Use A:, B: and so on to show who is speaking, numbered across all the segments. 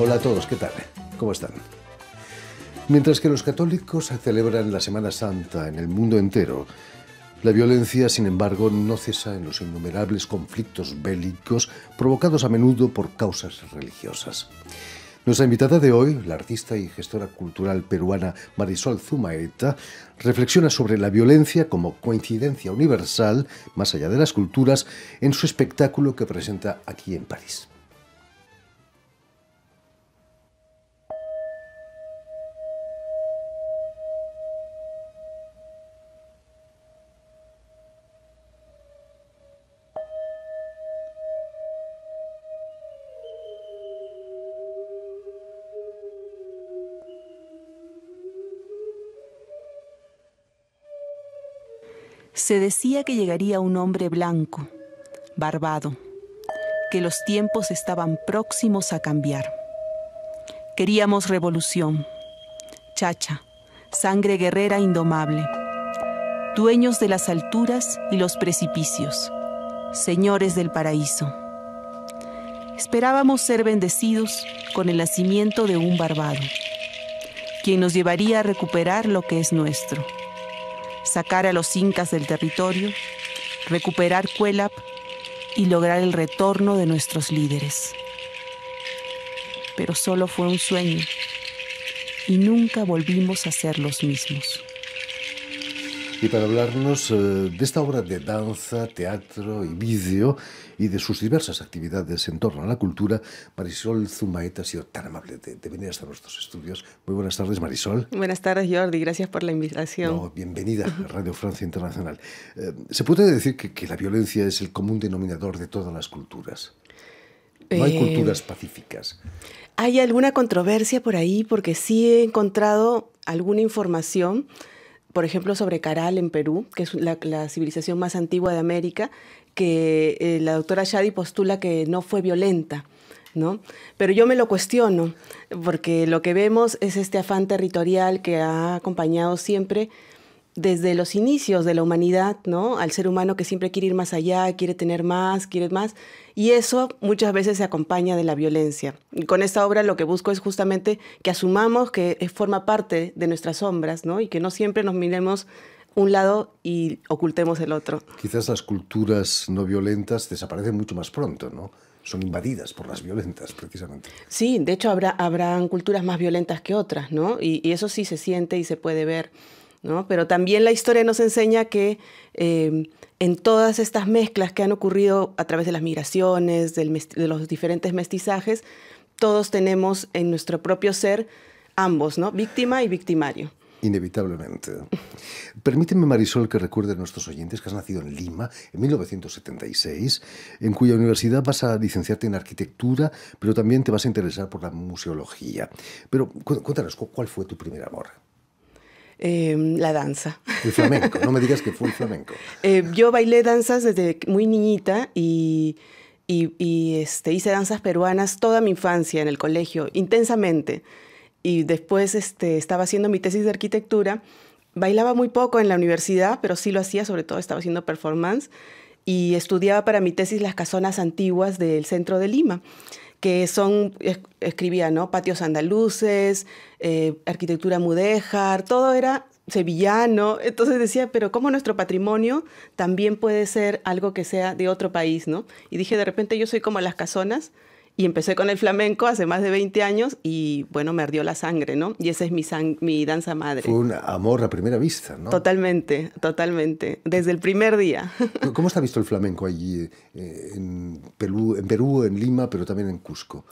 A: Hola a todos, ¿qué tal? ¿Cómo están? Mientras que los católicos celebran la Semana Santa en el mundo entero, la violencia, sin embargo, no cesa en los innumerables conflictos bélicos provocados a menudo por causas religiosas. Nuestra invitada de hoy, la artista y gestora cultural peruana Marisol Zumaeta, reflexiona sobre la violencia como coincidencia universal, más allá de las culturas, en su espectáculo que presenta aquí en París.
B: Se decía que llegaría un hombre blanco, barbado, que los tiempos estaban próximos a cambiar. Queríamos revolución, chacha, sangre guerrera indomable, dueños de las alturas y los precipicios, señores del paraíso. Esperábamos ser bendecidos con el nacimiento de un barbado, quien nos llevaría a recuperar lo que es nuestro sacar a los incas del territorio, recuperar Cuelap y lograr el retorno de nuestros líderes. Pero solo fue un sueño y nunca volvimos a ser los mismos.
A: Y para hablarnos eh, de esta obra de danza, teatro y vídeo, y de sus diversas actividades en torno a la cultura, Marisol Zumaeta ha sido tan amable de, venir hasta nuestros estudios. Muy buenas tardes, Marisol.
B: Buenas tardes, Jordi. Gracias por la invitación.
A: bienvenida a Radio Francia Internacional. Eh, ¿Se puede decir que, que la violencia es el común denominador de todas las culturas? No hay eh, culturas pacíficas.
B: hay alguna controversia por ahí porque sí he encontrado alguna información, por ejemplo, sobre Caral en Perú, que es la, la civilización más antigua de América, que eh, la doctora Shadi postula que no fue violenta. ¿No? Pero yo me lo cuestiono, porque lo que vemos es este afán territorial que ha acompañado siempre desde los inicios de la humanidad, ¿no? Al ser humano que siempre quiere ir más allá, quiere tener más, quiere más, y eso muchas veces se acompaña de la violencia. con esta obra lo que busco es justamente que asumamos que forma parte de nuestras sombras, ¿no? Y que no siempre nos miremos un lado
A: y ocultemos el otro. Quizás las culturas no violentas desaparecen mucho más pronto, ¿no? Son invadidas por las violentas, precisamente.
B: Sí, de hecho habrá, habrán culturas más violentas que otras, ¿no? Y, eso sí se siente y se puede ver, ¿no? Pero también la historia nos enseña que em, en todas estas mezclas que han ocurrido a través de las migraciones, de los diferentes mestizajes, todos tenemos en nuestro propio ser ambos, ¿no? Víctima y victimario.
A: Inevitablemente. Permíteme, Marisol, que recuerde a nuestros oyentes que has nacido en Lima en 1976, en cuya universidad vas a licenciarte en arquitectura, pero también te vas a interesar por la museología. Pero cuéntanos, ¿cuál fue tu primer amor?
B: Em, la danza.
A: El flamenco, no me digas que fue el flamenco.
B: Em, yo bailé danzas desde muy niñita y, este, hice danzas peruanas toda mi infancia en el colegio, intensamente y después este, estaba haciendo mi tesis de arquitectura. Bailaba muy poco en la universidad, pero sí lo hacía, sobre todo estaba haciendo performance y estudiaba para mi tesis las casonas antiguas del centro de Lima que son, escribía, ¿no? Patios andaluces, eh, arquitectura mudéjar, todo era sevillano. Entonces decía, pero ¿cómo nuestro patrimonio también puede ser algo que sea de otro país, ¿no? Y dije, de repente yo soy como las casonas, y empecé con el flamenco hace más de 20 años y bueno, me ardió la sangre, ¿no? Y esa es mi, mi danza madre. Fue un
A: amor a primera vista, ¿no?
B: Totalmente, totalmente, desde el primer día.
A: ¿Cómo está visto el flamenco allí eh, en, en Perú, en Lima, pero también en Cusco?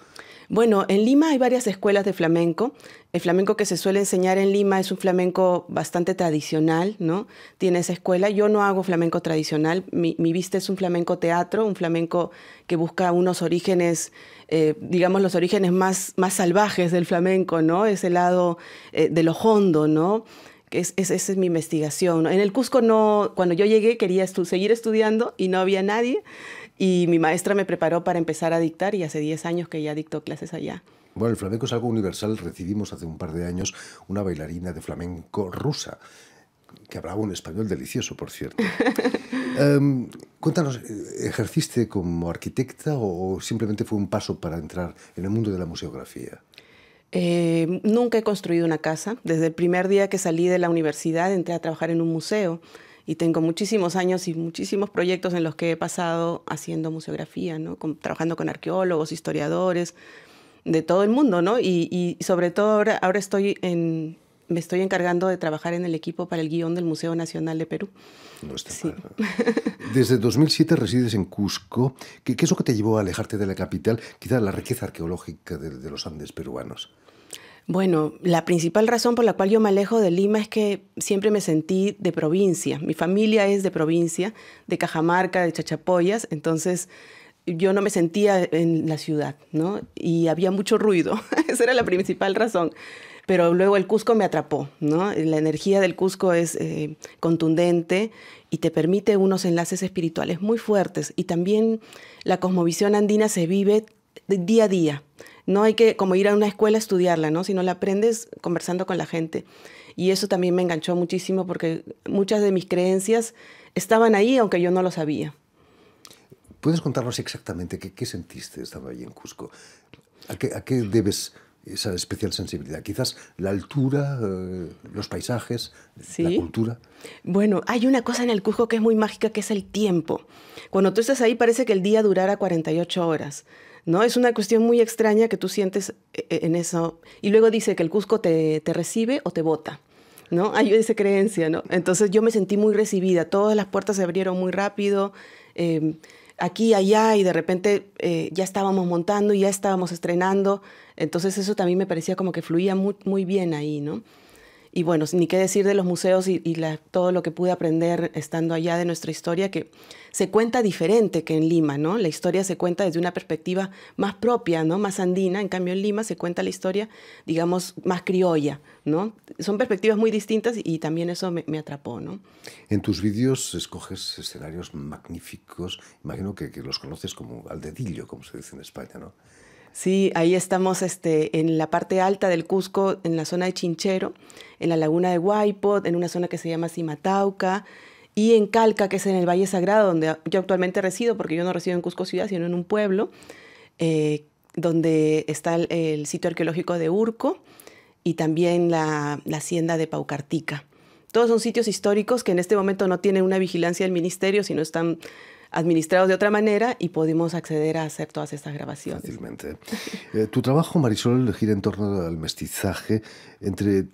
B: Bueno, en Lima hay varias escuelas de flamenco. El flamenco que se suele enseñar en Lima es un flamenco bastante tradicional, ¿no? Tiene esa escuela. Yo no hago flamenco tradicional. Mi, mi vista es un flamenco teatro, un flamenco que busca unos orígenes, eh, digamos, los orígenes más, más salvajes del flamenco, ¿no? Ese lado eh, de lo hondo, ¿no? es, esa es mi investigación. En el Cusco no, cuando yo llegué quería seguir estudiando y no había nadie. Y mi maestra me preparó para empezar a dictar y hace 10 años que ya dicto clases allá.
A: Bueno, el flamenco es algo universal. Recibimos hace un par de años una bailarina de flamenco rusa, que hablaba un español delicioso, por cierto. Em, cuéntanos, ¿ejerciste como arquitecta o simplemente fue un paso para entrar en el mundo de la museografía?
B: Em, nunca he construido una casa. Desde el primer día que salí de la universidad entré a trabajar en un museo y tengo muchísimos años y muchísimos proyectos en los que he pasado haciendo museografía, ¿no? trabajando con arqueólogos, historiadores de todo el mundo, Y, sobre todo ahora, estoy me estoy encargando de trabajar en el equipo para el guión del Museo Nacional de Perú.
A: Desde 2007 resides en Cusco. ¿Qué, es lo que te llevó a alejarte de la capital? Quizá la riqueza arqueológica de los Andes peruanos.
B: Bueno, la principal razón por la cual yo me alejo de Lima es que siempre me sentí de provincia. Mi familia es de provincia, de Cajamarca, de Chachapoyas, entonces yo no me sentía en la ciudad, ¿no? Y había mucho ruido, esa era la principal razón. Pero luego el Cusco me atrapó, ¿no? La energía del Cusco es eh, contundente y te permite unos enlaces espirituales muy fuertes. Y también la cosmovisión andina se vive día a día, no hay que como ir a una escuela a estudiarla, ¿no? Sino la aprendes conversando con la gente. Y eso también me enganchó muchísimo porque muchas de mis creencias estaban ahí, aunque yo no lo sabía.
A: ¿Puedes contarnos exactamente qué, sentiste estando ahí en Cusco? ¿A qué, debes esa especial sensibilidad? Quizás la altura, eh, los paisajes, la cultura.
B: Bueno, hay una cosa en el Cusco que es muy mágica, que es el tiempo. Cuando tú estás ahí parece que el día durara 48 horas. ¿no? Es una cuestión muy extraña que tú sientes eh, eh, en eso. Y luego dice que el Cusco te, recibe o te vota. ¿no? Hay esa creencia, ¿no? Entonces yo me sentí muy recibida, todas las puertas se abrieron muy rápido, em, aquí, allá, y de repente eh, ya estábamos montando, ya estábamos estrenando, entonces eso también me parecía como que fluía muy, muy bien ahí, ¿no? y bueno, ni qué decir de los museos y, todo lo que pude aprender estando allá de nuestra historia, que se cuenta diferente que en Lima, ¿no? La historia se cuenta desde una perspectiva más propia, ¿no? Más andina, en cambio en Lima se cuenta la historia, digamos, más criolla, ¿no? Son perspectivas muy distintas y también eso me, atrapó, ¿no?
A: En tus vídeos escoges escenarios magníficos, imagino que, que los conoces como al dedillo, como se dice en España, ¿no?
B: Sí, ahí estamos este, en la parte alta del Cusco, en la zona de Chinchero, en la laguna de Huaypot, en una zona que se llama Simatauca, y en Calca, que es en el Valle Sagrado, donde yo actualmente resido, porque yo no resido en Cusco Ciudad, sino en un pueblo, eh, donde está el, sitio arqueológico de Urco y también la, la hacienda de Paucartica. Todos son sitios históricos que en este momento no tienen una vigilancia del ministerio, sino están administrados de otra manera y pudimos acceder a hacer todas estas grabaciones. Fácilmente.
A: Eh, tu trabajo, Marisol, gira en torno al mestizaje entre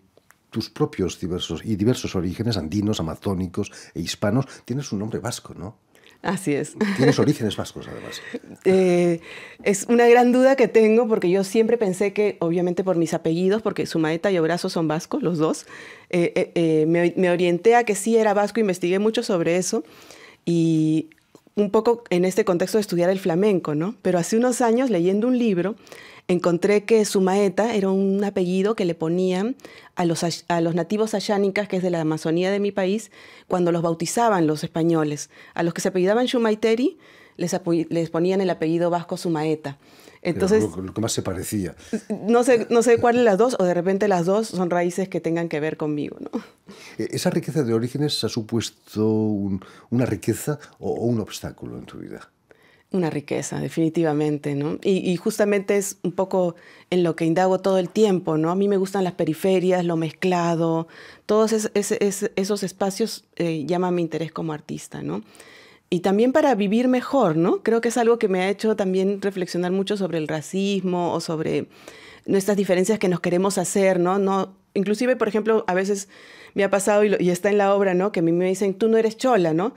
A: tus propios diversos y diversos orígenes andinos, amazónicos e hispanos. Tienes un nombre vasco, ¿no?
B: Así es. Tienes
A: orígenes vascos, además.
B: Eh, es una gran duda que tengo porque yo siempre pensé que, obviamente por mis apellidos, porque maeta y Obrazo son vascos, los dos, eh, me, me, orienté a que sí era vasco, investigué mucho sobre eso y un poco en este contexto de estudiar el flamenco, ¿no? Pero hace unos años, leyendo un libro, encontré que Sumaeta era un apellido que le ponían a los, nativos ayánicas, que es de la Amazonía de mi país, cuando los bautizaban los españoles. A los que se apellidaban Shumaiteri les, les ponían el apellido vasco Sumaeta lo,
A: que más se parecía.
B: No sé, no sé cuál las dos, o de repente las dos son raíces que tengan que ver conmigo. ¿no?
A: E, ¿Esa riqueza de orígenes ha supuesto una riqueza o, un obstáculo en tu vida?
B: Una riqueza, definitivamente, ¿no? Y, justamente es un poco en lo que indago todo el tiempo, ¿no? A mí me gustan las periferias, lo mezclado, todos esos espacios eh, llaman mi interés como artista, ¿no? y también para vivir mejor, ¿no? Creo que es algo que me ha hecho también reflexionar mucho sobre el racismo o sobre nuestras diferencias que nos queremos hacer, ¿no? no inclusive, por ejemplo, a veces me ha pasado y, está en la obra, ¿no? Que a mí me dicen, tú no eres chola, ¿no?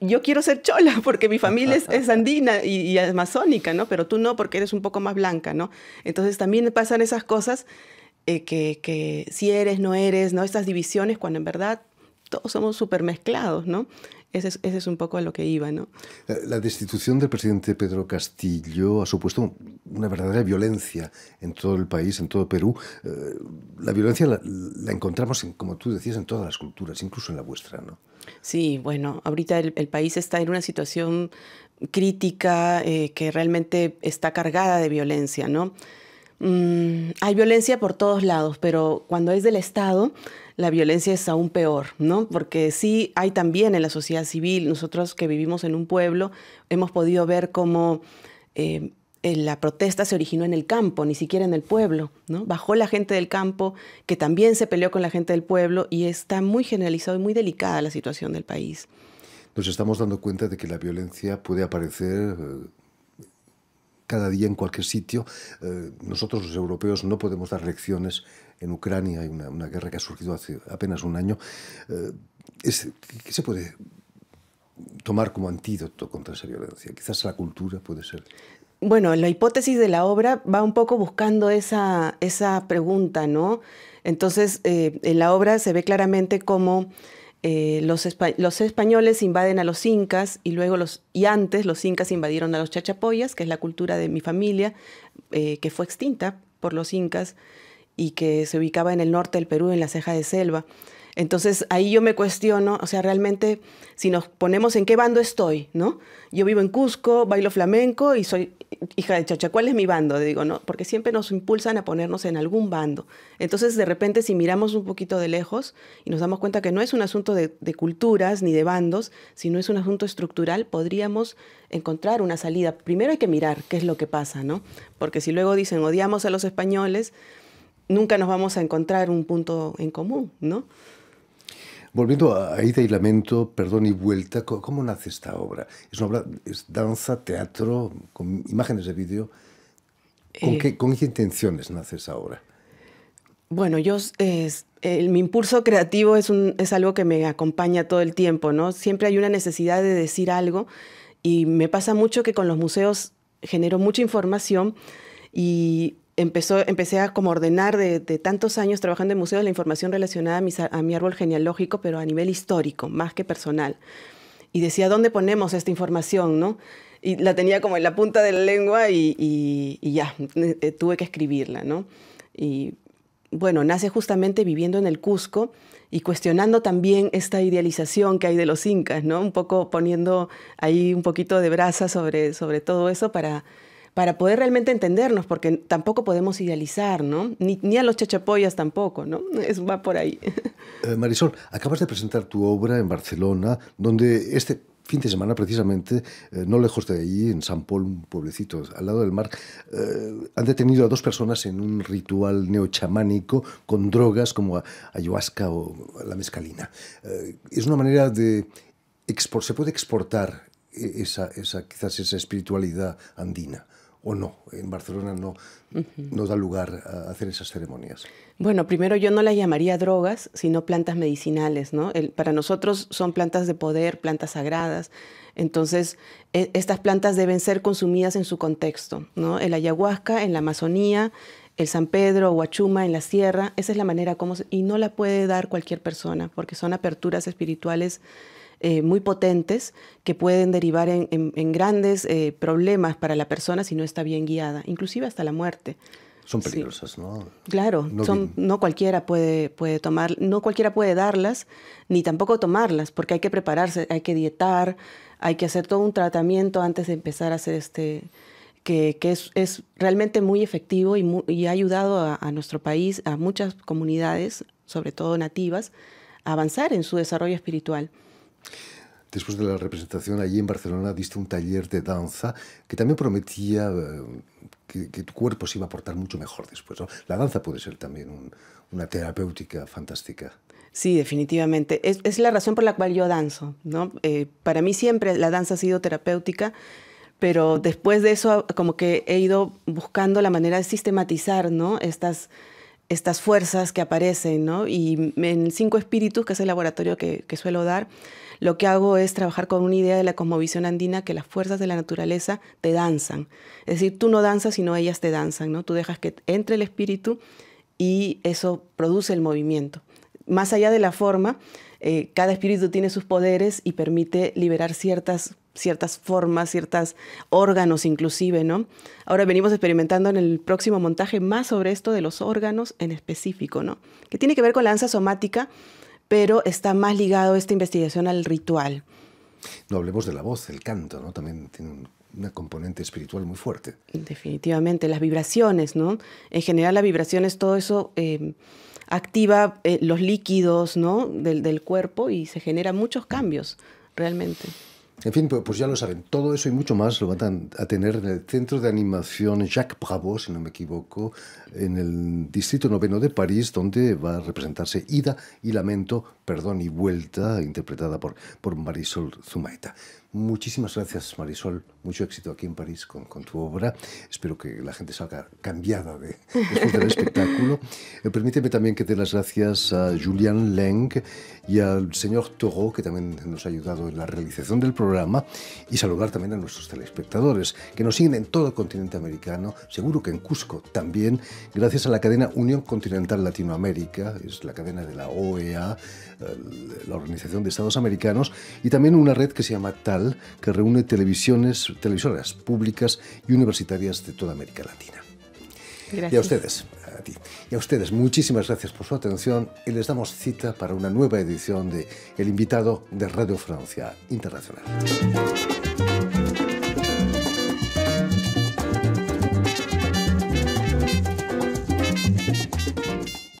B: yo quiero ser chola porque mi familia es, andina y, amazónica, ¿no? Pero tú no porque eres un poco más blanca, ¿no? Entonces también pasan esas cosas eh, que, que si eres, no eres, ¿no? Estas divisiones cuando en verdad todos somos súper mezclados, ¿no? Ese es, un poco a lo que iba, ¿no?
A: La, destitución del presidente Pedro Castillo ha supuesto una verdadera violencia en todo el país, en todo Perú. Eh, la violencia la, encontramos, como tú decías, en todas las culturas, incluso en la vuestra, ¿no?
B: Sí, bueno, ahorita el, país está en una situación crítica eh, que realmente está cargada de violencia, ¿no? Mm, hay violencia por todos lados, pero cuando es del Estado, la violencia es aún peor, ¿no? Porque sí hay también en la sociedad civil, nosotros que vivimos en un pueblo, hemos podido ver cómo... Eh, eh, la protesta se originó en el campo, ni siquiera en el pueblo, ¿no? Bajó la gente del campo, que también se peleó con la gente del pueblo y está muy generalizada y muy delicada la situación del país.
A: Nos estamos dando cuenta de que la violencia puede aparecer eh, cada día en cualquier sitio. nosotros los europeos no podemos dar lecciones en Ucrania, hay una, guerra que ha surgido hace apenas un año. Eh, ¿Qué se puede tomar como antídoto contra esa violencia? Quizás la cultura puede ser.
B: Bueno, la hipótesis de la obra va un poco buscando esa, esa pregunta, ¿no? Entonces, eh, en la obra se ve claramente cómo eh, los, los, españoles invaden a los incas y luego los, y antes los incas invadieron a los chachapoyas, que es la cultura de mi familia, que fue extinta por los incas y que se ubicaba en el norte del Perú, en la ceja de selva. Entonces ahí yo me cuestiono, o sea, realmente si nos ponemos en qué bando estoy, ¿no? Yo vivo en Cusco, bailo flamenco y soy hija de Chacha, ¿cuál es mi bando? Digo, ¿no? Porque siempre nos impulsan a ponernos en algún bando. Entonces de repente si miramos un poquito de lejos y nos damos cuenta que no es un asunto de, de culturas ni de bandos, sino es un asunto estructural, podríamos encontrar una salida. Primero hay que mirar qué es lo que pasa, ¿no? Porque si luego dicen odiamos a los españoles, nunca nos vamos a encontrar un punto en común, ¿no?
A: Volviendo a Ida y Lamento, Perdón y Vuelta, ¿cómo nace esta obra? Es una obra, es danza, teatro, con imágenes de vídeo. ¿Con, eh. qué, ¿Con, intenciones nace esa obra? Bueno,
B: yo, es, mi impulso creativo es, es algo que me acompaña todo el tiempo, ¿no? Siempre hay una necesidad de decir algo y me pasa mucho que con los museos genero mucha información y empecé a como ordenar de, tantos años trabajando en museos la información relacionada a, mi árbol genealógico, pero a nivel histórico, más que personal. Y decía, ¿dónde ponemos esta información? ¿no? Y la tenía como en la punta de la lengua y, y ya, eh, tuve que escribirla. ¿no? Y bueno, nace justamente viviendo en el Cusco y cuestionando también esta idealización que hay de los incas, ¿no? Un poco poniendo ahí un poquito de brasa sobre, sobre todo eso para para poder realmente entendernos, porque tampoco podemos idealizar, ¿no? Ni, a los chachapoyas tampoco, ¿no? va por ahí.
A: Eh, Marisol, acabas de presentar tu obra en Barcelona, donde este fin de semana precisamente, eh, no lejos de allí, en San Paul, un pueblecito al lado del mar, eh, han detenido a dos personas en un ritual neochamánico con drogas como ayahuasca o la mescalina. es una manera de... se puede exportar e-, esa, quizás esa espiritualidad andina o no. En Barcelona no da lugar a hacer esas ceremonias.
B: Bueno, primero yo no las llamaría drogas, sino plantas medicinales, ¿no? para nosotros son plantas de poder, plantas sagradas. Entonces, e, estas plantas deben ser consumidas en su contexto, ¿no? El ayahuasca en la Amazonía, el San Pedro, Huachuma, en la sierra, esa es la manera como... y no la puede dar cualquier persona, porque son aperturas espirituales eh, muy potentes que pueden derivar en, grandes eh, problemas para la persona si no está bien guiada, inclusive hasta la muerte.
A: Son peligrosas, ¿no?
B: Claro, no, cualquiera puede, puede tomar, no cualquiera puede darlas, ni tampoco tomarlas, porque hay que prepararse, hay que dietar, hay que hacer todo un tratamiento antes de empezar a hacer este, que, es, realmente muy efectivo y, ha ayudado a, nuestro país, a muchas comunidades, sobre todo nativas, a avanzar en su desarrollo espiritual.
A: Después de la representación allí en Barcelona diste un taller de danza que también prometía eh, que, tu cuerpo se iba a portar mucho mejor después. La danza puede ser también una terapéutica fantástica.
B: Sí, definitivamente. Es, la razón por la cual yo danzo. ¿no? Eh, para mí siempre la danza ha sido terapéutica pero después de eso como que he ido buscando la manera de sistematizar ¿no? estas estas fuerzas que aparecen, ¿no? Y en Cinco Espíritus, que es el laboratorio que, suelo dar, lo que hago es trabajar con una idea de la cosmovisión andina que las fuerzas de la naturaleza te danzan. Es decir, tú no danzas, sino ellas te danzan, ¿no? Tú dejas que entre el espíritu y eso produce el movimiento. Más allá de la forma, eh, cada espíritu tiene sus poderes y permite liberar ciertas ciertas formas, ciertos órganos inclusive, ¿no? Ahora venimos experimentando en el próximo montaje más sobre esto de los órganos en específico, ¿no? Que tiene que ver con la danza somática, pero está más ligado esta investigación al ritual.
A: No hablemos de la voz, el canto, ¿no? También tiene una componente espiritual muy fuerte.
B: Definitivamente, las vibraciones, ¿no? En general las vibraciones, todo eso em, activa eh, los líquidos, ¿no? Del, del, cuerpo y se generan muchos cambios, realmente.
A: En fin, pues, pues ya lo saben, todo eso y mucho más lo van a tener en el Centro de Animación Jacques Bravo, si no me equivoco, en el Distrito Noveno de París, donde va a representarse Ida y Lamento, Perdón y Vuelta, interpretada por, por Marisol Zumaeta. Muchísimas gracias, Marisol. Mucho éxito aquí en París con, tu obra. Espero que la gente salga cambiada de, después del espectáculo. Eh, permíteme también que dé las gracias a Julian Leng y al señor Togo, que también nos ha ayudado en la realización del programa, y saludar también a nuestros telespectadores, que nos siguen en todo el continente americano, seguro que en Cusco también, gracias a la cadena Unión Continental Latinoamérica, es la cadena de la OEA, eh, la Organización de Estados Americanos, y también una red que se llama TAR que reúne televisiones, televisoras públicas y universitarias de toda América Latina. a ustedes, a ti. Y a ustedes, muchísimas gracias por su atención y les damos cita para una nueva edición de El invitado de Radio Francia Internacional.